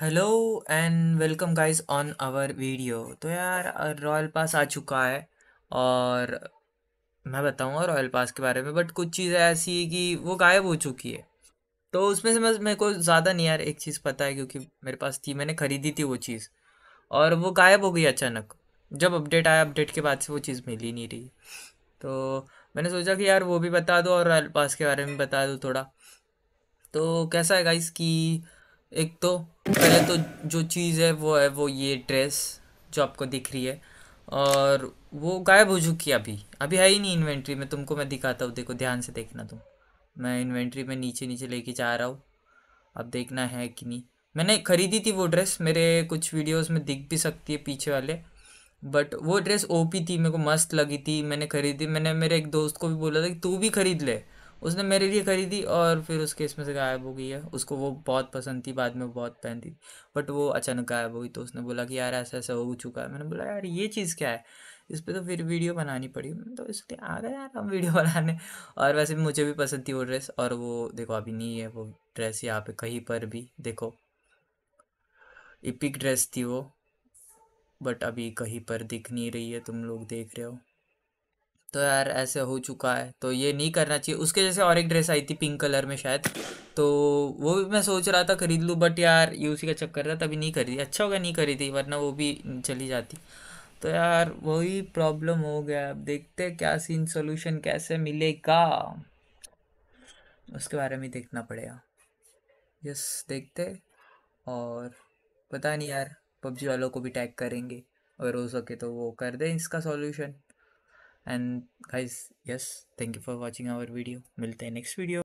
hello and welcome guys on our video तो यार royal pass आ चुका है और मैं बताऊंगा रॉयल पास के बारे में बट कुछ चीज़ें ऐसी है कि वो गायब हो चुकी है तो उसमें से मैं मेरे को ज़्यादा नहीं यार एक चीज़ पता है क्योंकि मेरे पास थी मैंने ख़रीदी थी वो चीज़ और वो गायब हो गई अचानक जब अपडेट आया अपडेट के बाद से वो चीज़ मिल ही नहीं रही तो मैंने सोचा कि यार वो भी बता दो और रॉयल पास के बारे में बता दो थोड़ा तो कैसा है गाइस कि एक तो पहले तो जो चीज़ है वो है वो ये ड्रेस जो आपको दिख रही है और वो गायब हो चुकी है अभी अभी है ही नहीं इन्वेंट्री में तुमको मैं दिखाता हूँ देखो ध्यान से देखना तुम मैं इन्वेंट्री में नीचे नीचे लेके जा रहा हूँ अब देखना है कि नहीं मैंने ख़रीदी थी वो ड्रेस मेरे कुछ वीडियोस में दिख भी सकती है पीछे वाले बट वो ड्रेस ओपी थी मेरे को मस्त लगी थी मैंने खरीदी मैंने मेरे एक दोस्त को भी बोला था कि तू भी खरीद ले उसने मेरे लिए खरीदी और फिर उसके इसमें से गायब हो गई है उसको वो बहुत पसंद थी बाद में वो बहुत पहनती बट वो अचानक गायब हो गई तो उसने बोला कि यार ऐसा ऐसा हो चुका है मैंने बोला यार ये चीज़ क्या है इस पर तो फिर वीडियो बनानी पड़ी तो इसलिए आ गए यार हम वीडियो बनाने और वैसे भी मुझे भी पसंद थी वो ड्रेस और वो देखो अभी नहीं है वो ड्रेस यहाँ पे कहीं पर भी देखो इपिक ड्रेस थी वो बट अभी कहीं पर दिख नहीं रही है तुम लोग देख रहे हो तो यार ऐसे हो चुका है तो ये नहीं करना चाहिए उसके जैसे और एक ड्रेस आई थी पिंक कलर में शायद तो वो भी मैं सोच रहा था खरीद लूँ बट यार ये उसी का चक्कर था तभी नहीं खरीदी अच्छा होगा नहीं खरीदी वरना वो भी चली जाती तो यार वही प्रॉब्लम हो गया अब देखते हैं क्या सीन सोल्यूशन कैसे मिलेगा उसके बारे में देखना पड़ेगा यस देखते और पता नहीं यार पबजी वालों को भी टैग करेंगे अगर हो सके तो वो कर दें इसका solution and guys yes thank you for watching our video we'll see next video